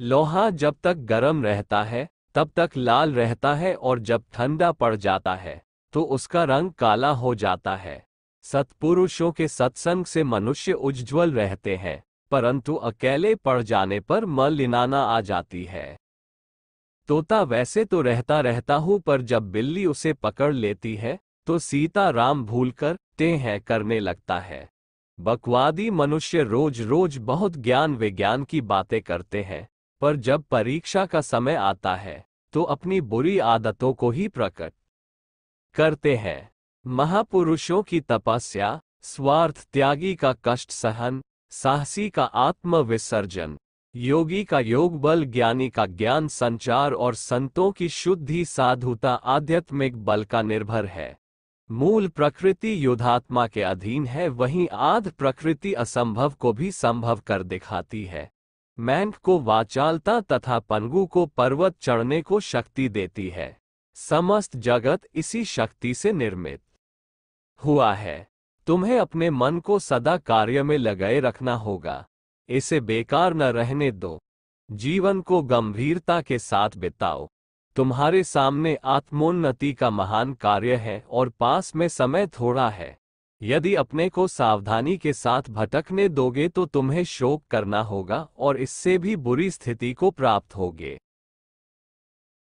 लोहा जब तक गर्म रहता है तब तक लाल रहता है और जब ठंडा पड़ जाता है तो उसका रंग काला हो जाता है सत्पुरुषों के सत्संग से मनुष्य उज्ज्वल रहते हैं परंतु अकेले पड़ जाने पर मलिनाना आ जाती है तोता वैसे तो रहता रहता हूं पर जब बिल्ली उसे पकड़ लेती है तो सीता राम भूल कर ते हैं करने लगता है बकवादी मनुष्य रोज रोज बहुत ज्ञान विज्ञान की बातें करते हैं पर जब परीक्षा का समय आता है तो अपनी बुरी आदतों को ही प्रकट करते हैं महापुरुषों की तपस्या स्वार्थ त्यागी का कष्ट सहन साहसी का आत्मविसर्जन योगी का योग बल ज्ञानी का ज्ञान संचार और संतों की शुद्धि साधुता आध्यात्मिक बल का निर्भर है मूल प्रकृति युद्धात्मा के अधीन है वहीं आध प्रकृति असंभव को भी संभव कर दिखाती है मैंट को वाचालता तथा पंगु को पर्वत चढ़ने को शक्ति देती है समस्त जगत इसी शक्ति से निर्मित हुआ है तुम्हें अपने मन को सदा कार्य में लगाए रखना होगा इसे बेकार न रहने दो जीवन को गंभीरता के साथ बिताओ तुम्हारे सामने आत्मोन्नति का महान कार्य है और पास में समय थोड़ा है यदि अपने को सावधानी के साथ भटकने दोगे तो तुम्हें शोक करना होगा और इससे भी बुरी स्थिति को प्राप्त होगे